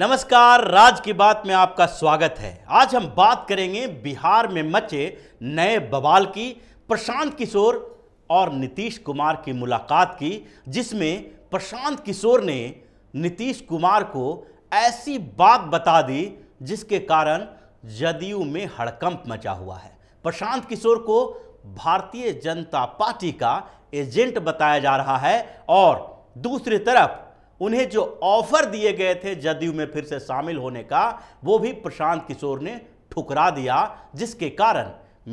नमस्कार राज की बात में आपका स्वागत है आज हम बात करेंगे बिहार में मचे नए बवाल की प्रशांत किशोर और नीतीश कुमार की मुलाकात की जिसमें प्रशांत किशोर ने नीतीश कुमार को ऐसी बात बता दी जिसके कारण जदयू में हड़कंप मचा हुआ है प्रशांत किशोर को भारतीय जनता पार्टी का एजेंट बताया जा रहा है और दूसरी तरफ उन्हें जो ऑफर दिए गए थे जदयू में फिर से शामिल होने का वो भी प्रशांत किशोर ने ठुकरा दिया जिसके कारण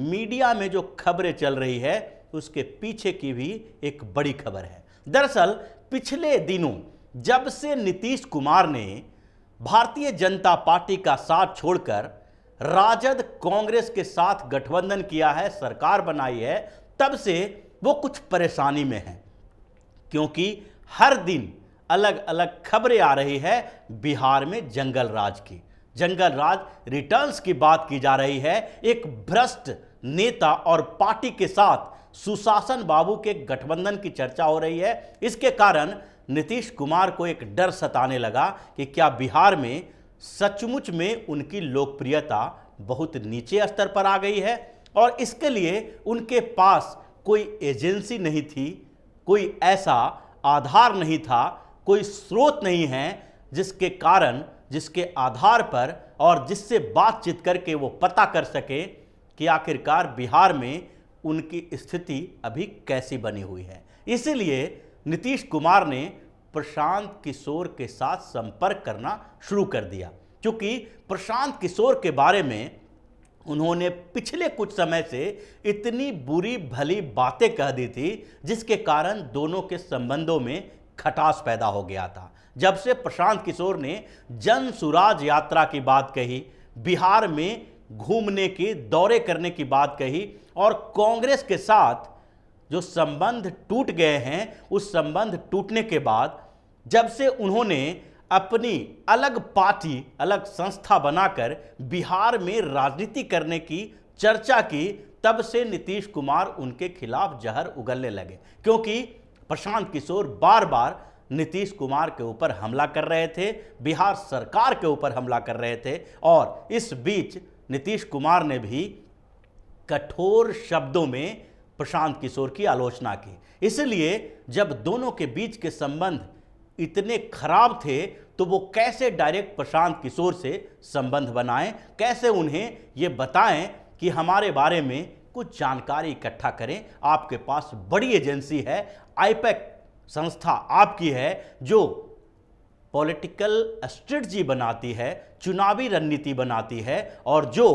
मीडिया में जो खबरें चल रही है उसके पीछे की भी एक बड़ी खबर है दरअसल पिछले दिनों जब से नीतीश कुमार ने भारतीय जनता पार्टी का साथ छोड़कर राजद कांग्रेस के साथ गठबंधन किया है सरकार बनाई है तब से वो कुछ परेशानी में है क्योंकि हर दिन अलग अलग खबरें आ रही है बिहार में जंगल राज की जंगल राज रिटर्न्स की बात की जा रही है एक भ्रष्ट नेता और पार्टी के साथ सुशासन बाबू के गठबंधन की चर्चा हो रही है इसके कारण नीतीश कुमार को एक डर सताने लगा कि क्या बिहार में सचमुच में उनकी लोकप्रियता बहुत नीचे स्तर पर आ गई है और इसके लिए उनके पास कोई एजेंसी नहीं थी कोई ऐसा आधार नहीं था कोई स्रोत नहीं है जिसके कारण जिसके आधार पर और जिससे बातचीत करके वो पता कर सके कि आखिरकार बिहार में उनकी स्थिति अभी कैसी बनी हुई है इसीलिए नीतीश कुमार ने प्रशांत किशोर के साथ संपर्क करना शुरू कर दिया क्योंकि प्रशांत किशोर के बारे में उन्होंने पिछले कुछ समय से इतनी बुरी भली बातें कह दी थी जिसके कारण दोनों के संबंधों में खटास पैदा हो गया था जब से प्रशांत किशोर ने जन सुराज यात्रा की बात कही बिहार में घूमने के दौरे करने की बात कही और कांग्रेस के साथ जो संबंध टूट गए हैं उस संबंध टूटने के बाद जब से उन्होंने अपनी अलग पार्टी अलग संस्था बनाकर बिहार में राजनीति करने की चर्चा की तब से नीतीश कुमार उनके खिलाफ जहर उगलने लगे क्योंकि प्रशांत किशोर बार बार नीतीश कुमार के ऊपर हमला कर रहे थे बिहार सरकार के ऊपर हमला कर रहे थे और इस बीच नीतीश कुमार ने भी कठोर शब्दों में प्रशांत किशोर की आलोचना की इसलिए जब दोनों के बीच के संबंध इतने खराब थे तो वो कैसे डायरेक्ट प्रशांत किशोर से संबंध बनाएं कैसे उन्हें ये बताएं कि हमारे बारे में कुछ जानकारी इकट्ठा करें आपके पास बड़ी एजेंसी है आईपैक संस्था आपकी है जो पॉलिटिकल स्ट्रेटजी बनाती है चुनावी रणनीति बनाती है और जो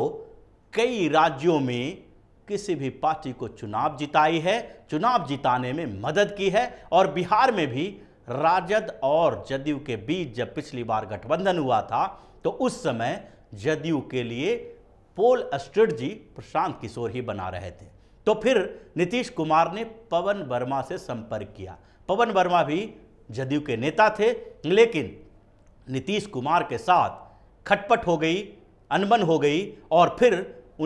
कई राज्यों में किसी भी पार्टी को चुनाव जिताई है चुनाव जिताने में मदद की है और बिहार में भी राजद और जदयू के बीच जब पिछली बार गठबंधन हुआ था तो उस समय जदयू के लिए पोल स्ट्रेटजी प्रशांत किशोर ही बना रहे थे तो फिर नीतीश कुमार ने पवन वर्मा से संपर्क किया पवन वर्मा भी जदयू के नेता थे लेकिन नीतीश कुमार के साथ खटपट हो गई अनबन हो गई और फिर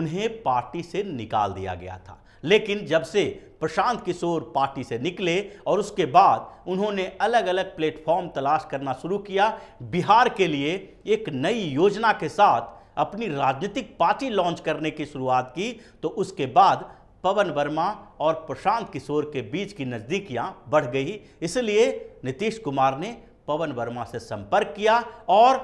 उन्हें पार्टी से निकाल दिया गया था लेकिन जब से प्रशांत किशोर पार्टी से निकले और उसके बाद उन्होंने अलग अलग प्लेटफॉर्म तलाश करना शुरू किया बिहार के लिए एक नई योजना के साथ अपनी राजनीतिक पार्टी लॉन्च करने की शुरुआत की तो उसके बाद पवन वर्मा और प्रशांत किशोर के बीच की नज़दीकियां बढ़ गई इसलिए नीतीश कुमार ने पवन वर्मा से संपर्क किया और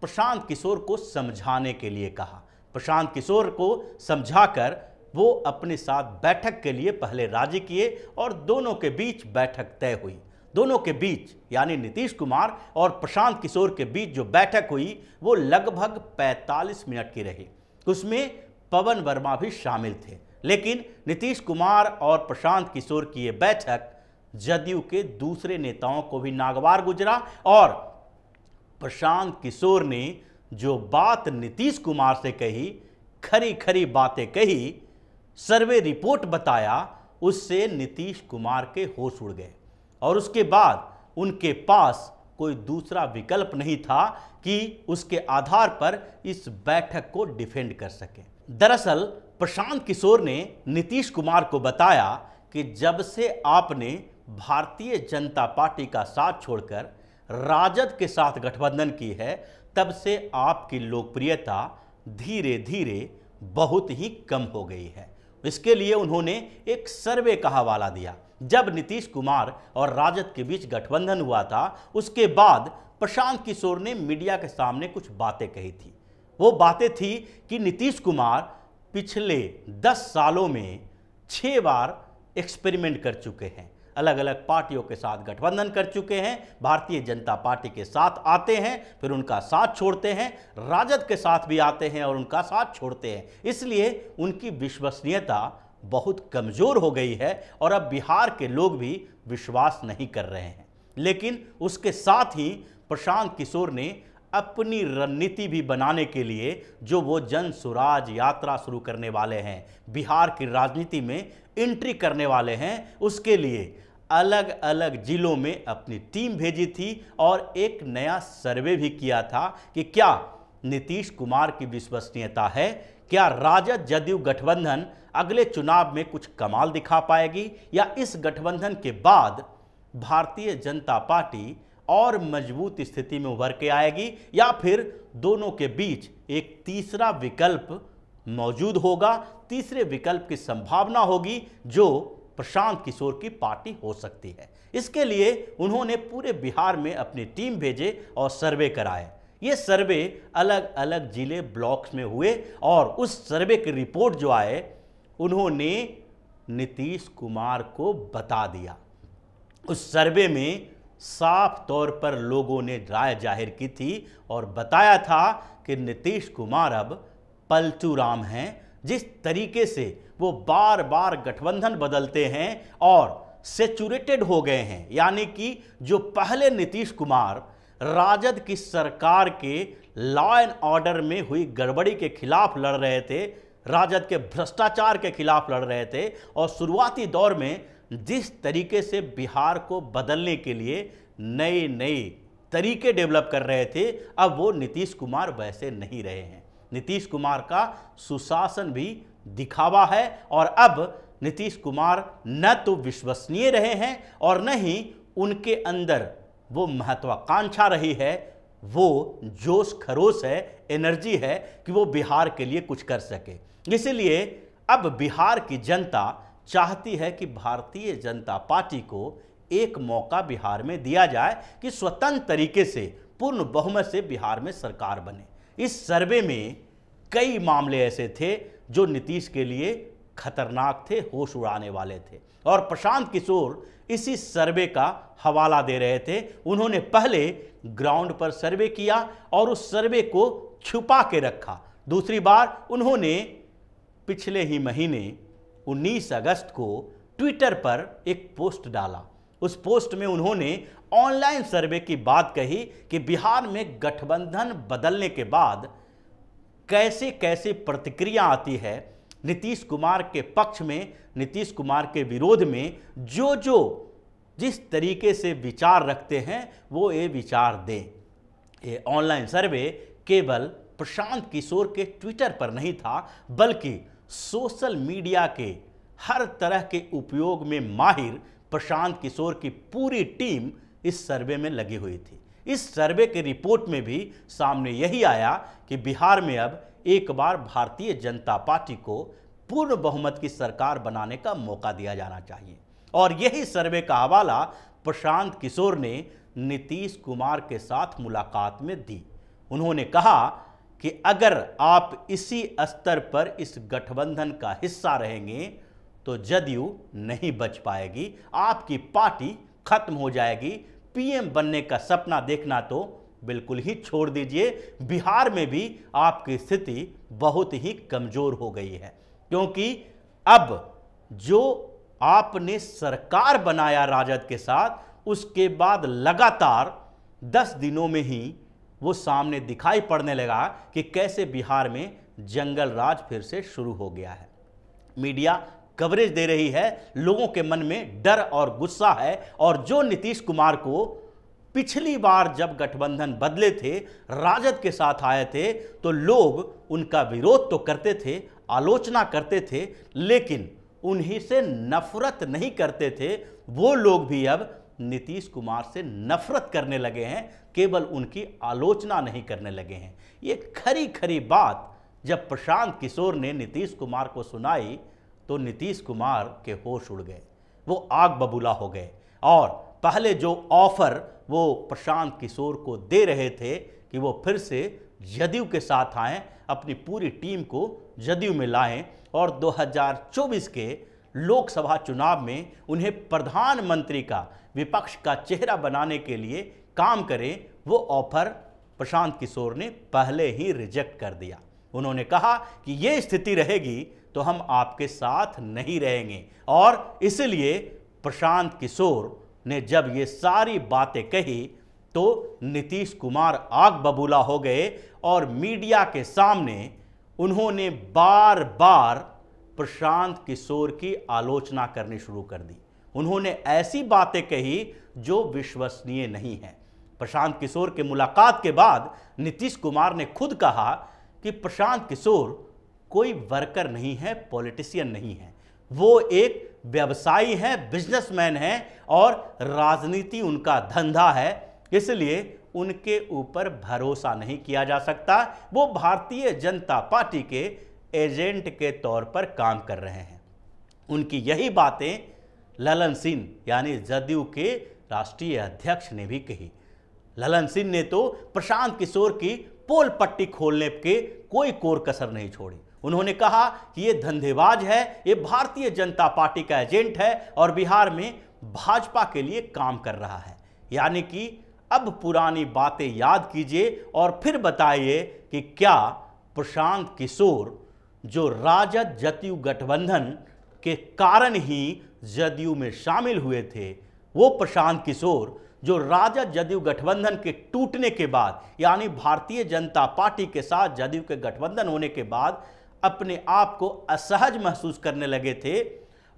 प्रशांत किशोर को समझाने के लिए कहा प्रशांत किशोर को समझाकर वो अपने साथ बैठक के लिए पहले राजी किए और दोनों के बीच बैठक तय हुई दोनों के बीच यानी नीतीश कुमार और प्रशांत किशोर के बीच जो बैठक हुई वो लगभग 45 मिनट की रही उसमें पवन वर्मा भी शामिल थे लेकिन नीतीश कुमार और प्रशांत किशोर की ये बैठक जदयू के दूसरे नेताओं को भी नागवार गुजरा और प्रशांत किशोर ने जो बात नीतीश कुमार से कही खरी खरी बातें कही सर्वे रिपोर्ट बताया उससे नीतीश कुमार के होश उड़ गए और उसके बाद उनके पास कोई दूसरा विकल्प नहीं था कि उसके आधार पर इस बैठक को डिफेंड कर सकें दरअसल प्रशांत किशोर ने नीतीश कुमार को बताया कि जब से आपने भारतीय जनता पार्टी का साथ छोड़कर राजद के साथ गठबंधन की है तब से आपकी लोकप्रियता धीरे धीरे बहुत ही कम हो गई है इसके लिए उन्होंने एक सर्वे का हवाला दिया जब नीतीश कुमार और राजद के बीच गठबंधन हुआ था उसके बाद प्रशांत किशोर ने मीडिया के सामने कुछ बातें कही थी वो बातें थी कि नीतीश कुमार पिछले दस सालों में छः बार एक्सपेरिमेंट कर चुके हैं अलग अलग पार्टियों के साथ गठबंधन कर चुके हैं भारतीय जनता पार्टी के साथ आते हैं फिर उनका साथ छोड़ते हैं राजद के साथ भी आते हैं और उनका साथ छोड़ते हैं इसलिए उनकी विश्वसनीयता बहुत कमज़ोर हो गई है और अब बिहार के लोग भी विश्वास नहीं कर रहे हैं लेकिन उसके साथ ही प्रशांत किशोर ने अपनी रणनीति भी बनाने के लिए जो वो जन सुराज यात्रा शुरू करने वाले हैं बिहार की राजनीति में एंट्री करने वाले हैं उसके लिए अलग अलग जिलों में अपनी टीम भेजी थी और एक नया सर्वे भी किया था कि क्या नीतीश कुमार की विश्वसनीयता है क्या राजद जदयू गठबंधन अगले चुनाव में कुछ कमाल दिखा पाएगी या इस गठबंधन के बाद भारतीय जनता पार्टी और मजबूत स्थिति में उभर के आएगी या फिर दोनों के बीच एक तीसरा विकल्प मौजूद होगा तीसरे विकल्प की संभावना होगी जो प्रशांत किशोर की पार्टी हो सकती है इसके लिए उन्होंने पूरे बिहार में अपनी टीम भेजे और सर्वे कराए ये सर्वे अलग अलग जिले ब्लॉक्स में हुए और उस सर्वे की रिपोर्ट जो आए उन्होंने नीतीश कुमार को बता दिया उस सर्वे में साफ तौर पर लोगों ने राय जाहिर की थी और बताया था कि नीतीश कुमार अब पलटू राम हैं जिस तरीके से वो बार बार गठबंधन बदलते हैं और सेचुरेटेड हो गए हैं यानी कि जो पहले नीतीश कुमार राजद की सरकार के लॉ एंड ऑर्डर में हुई गड़बड़ी के खिलाफ लड़ रहे थे राजद के भ्रष्टाचार के खिलाफ लड़ रहे थे और शुरुआती दौर में जिस तरीके से बिहार को बदलने के लिए नए नए तरीके डेवलप कर रहे थे अब वो नीतीश कुमार वैसे नहीं रहे हैं नीतीश कुमार का सुशासन भी दिखावा है और अब नीतीश कुमार न तो विश्वसनीय रहे हैं और न ही उनके अंदर वो महत्वाकांक्षा रही है वो जोश खरोश है एनर्जी है कि वो बिहार के लिए कुछ कर सके इसलिए अब बिहार की जनता चाहती है कि भारतीय जनता पार्टी को एक मौका बिहार में दिया जाए कि स्वतंत्र तरीके से पूर्ण बहुमत से बिहार में सरकार बने इस सर्वे में कई मामले ऐसे थे जो नीतीश के लिए खतरनाक थे होश उड़ाने वाले थे और प्रशांत किशोर इसी सर्वे का हवाला दे रहे थे उन्होंने पहले ग्राउंड पर सर्वे किया और उस सर्वे को छुपा के रखा दूसरी बार उन्होंने पिछले ही महीने 19 अगस्त को ट्विटर पर एक पोस्ट डाला उस पोस्ट में उन्होंने ऑनलाइन सर्वे की बात कही कि बिहार में गठबंधन बदलने के बाद कैसे कैसे प्रतिक्रिया आती है नीतीश कुमार के पक्ष में नीतीश कुमार के विरोध में जो जो जिस तरीके से विचार रखते हैं वो ये विचार दें ये ऑनलाइन सर्वे केवल प्रशांत किशोर के ट्विटर पर नहीं था बल्कि सोशल मीडिया के हर तरह के उपयोग में माहिर प्रशांत किशोर की पूरी टीम इस सर्वे में लगी हुई थी इस सर्वे के रिपोर्ट में भी सामने यही आया कि बिहार में अब एक बार भारतीय जनता पार्टी को पूर्ण बहुमत की सरकार बनाने का मौका दिया जाना चाहिए और यही सर्वे का हवाला प्रशांत किशोर ने नीतीश कुमार के साथ मुलाकात में दी उन्होंने कहा कि अगर आप इसी स्तर पर इस गठबंधन का हिस्सा रहेंगे तो जदयू नहीं बच पाएगी आपकी पार्टी खत्म हो जाएगी पीएम बनने का सपना देखना तो बिल्कुल ही छोड़ दीजिए बिहार में भी आपकी स्थिति बहुत ही कमज़ोर हो गई है क्योंकि अब जो आपने सरकार बनाया राजद के साथ उसके बाद लगातार दस दिनों में ही वो सामने दिखाई पड़ने लगा कि कैसे बिहार में जंगल राज फिर से शुरू हो गया है मीडिया कवरेज दे रही है लोगों के मन में डर और गुस्सा है और जो नीतीश कुमार को पिछली बार जब गठबंधन बदले थे राजद के साथ आए थे तो लोग उनका विरोध तो करते थे आलोचना करते थे लेकिन उन्हीं से नफरत नहीं करते थे वो लोग भी अब नीतीश कुमार से नफरत करने लगे हैं केवल उनकी आलोचना नहीं करने लगे हैं ये खरी खरी बात जब प्रशांत किशोर ने नीतीश कुमार को सुनाई तो नीतीश कुमार के होश उड़ गए वो आग बबूला हो गए और पहले जो ऑफर वो प्रशांत किशोर को दे रहे थे कि वो फिर से जदयू के साथ आएँ अपनी पूरी टीम को जदयू में लाएं और 2024 के लोकसभा चुनाव में उन्हें प्रधानमंत्री का विपक्ष का चेहरा बनाने के लिए काम करें वो ऑफर प्रशांत किशोर ने पहले ही रिजेक्ट कर दिया उन्होंने कहा कि ये स्थिति रहेगी तो हम आपके साथ नहीं रहेंगे और इसलिए प्रशांत किशोर ने जब ये सारी बातें कही तो नीतीश कुमार आग बबूला हो गए और मीडिया के सामने उन्होंने बार बार प्रशांत किशोर की आलोचना करनी शुरू कर दी उन्होंने ऐसी बातें कही जो विश्वसनीय नहीं है प्रशांत किशोर के मुलाकात के बाद नीतीश कुमार ने खुद कहा कि प्रशांत किशोर कोई वर्कर नहीं है पॉलिटिशियन नहीं है वो एक व्यवसायी हैं बिजनेसमैन हैं और राजनीति उनका धंधा है इसलिए उनके ऊपर भरोसा नहीं किया जा सकता वो भारतीय जनता पार्टी के एजेंट के तौर पर काम कर रहे हैं उनकी यही बातें ललन सिंह यानी जदयू के राष्ट्रीय अध्यक्ष ने भी कही ललन सिंह ने तो प्रशांत किशोर की पोल पट्टी खोलने के कोई कोर कसर नहीं छोड़ी उन्होंने कहा कि ये धंधेबाज है ये भारतीय जनता पार्टी का एजेंट है और बिहार में भाजपा के लिए काम कर रहा है यानी कि अब पुरानी बातें याद कीजिए और फिर बताइए कि क्या प्रशांत किशोर जो राजद जदयू गठबंधन के कारण ही जदयू में शामिल हुए थे वो प्रशांत किशोर जो राजद जदयू गठबंधन के टूटने के बाद यानी भारतीय जनता पार्टी के साथ जदयू के गठबंधन होने के बाद अपने आप को असहज महसूस करने लगे थे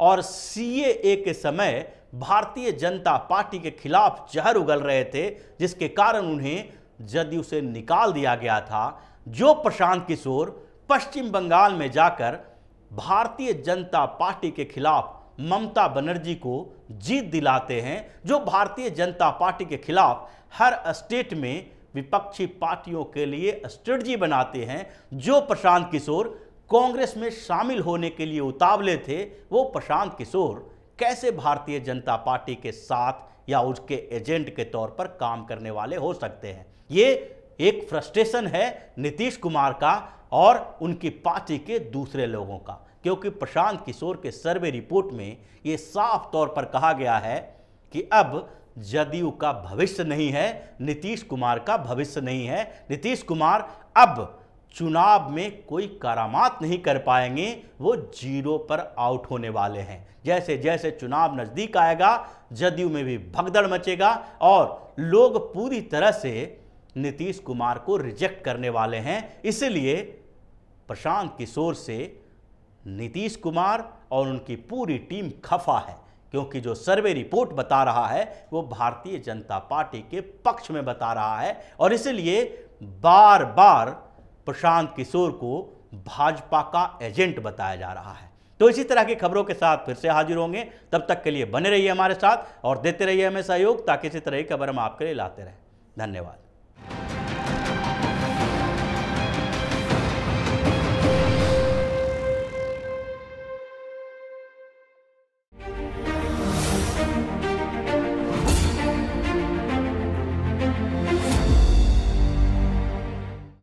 और सीएए के समय भारतीय जनता पार्टी के खिलाफ जहर उगल रहे थे जिसके कारण उन्हें जदयू से निकाल दिया गया था जो प्रशांत किशोर पश्चिम बंगाल में जाकर भारतीय जनता पार्टी के खिलाफ ममता बनर्जी को जीत दिलाते हैं जो भारतीय जनता पार्टी के खिलाफ हर स्टेट में विपक्षी पार्टियों के लिए स्ट्रेटजी बनाते हैं जो प्रशांत किशोर कांग्रेस में शामिल होने के लिए उतावले थे वो प्रशांत किशोर कैसे भारतीय जनता पार्टी के साथ या उसके एजेंट के तौर पर काम करने वाले हो सकते हैं ये एक फ्रस्ट्रेशन है नीतीश कुमार का और उनकी पार्टी के दूसरे लोगों का क्योंकि प्रशांत किशोर के सर्वे रिपोर्ट में ये साफ तौर पर कहा गया है कि अब जदयू का भविष्य नहीं है नीतीश कुमार का भविष्य नहीं है नीतीश कुमार अब चुनाव में कोई करामात नहीं कर पाएंगे वो जीरो पर आउट होने वाले हैं जैसे जैसे चुनाव नज़दीक आएगा जदयू में भी भगदड़ मचेगा और लोग पूरी तरह से नीतीश कुमार को रिजेक्ट करने वाले हैं इसलिए प्रशांत किशोर से नीतीश कुमार और उनकी पूरी टीम खफा है क्योंकि जो सर्वे रिपोर्ट बता रहा है वो भारतीय जनता पार्टी के पक्ष में बता रहा है और इसलिए बार बार प्रशांत किशोर को भाजपा का एजेंट बताया जा रहा है तो इसी तरह की खबरों के साथ फिर से हाजिर होंगे तब तक के लिए बने रहिए हमारे साथ और देते रहिए हमें सहयोग ताकि इसी तरह की खबर हम आपके लिए लाते रहें धन्यवाद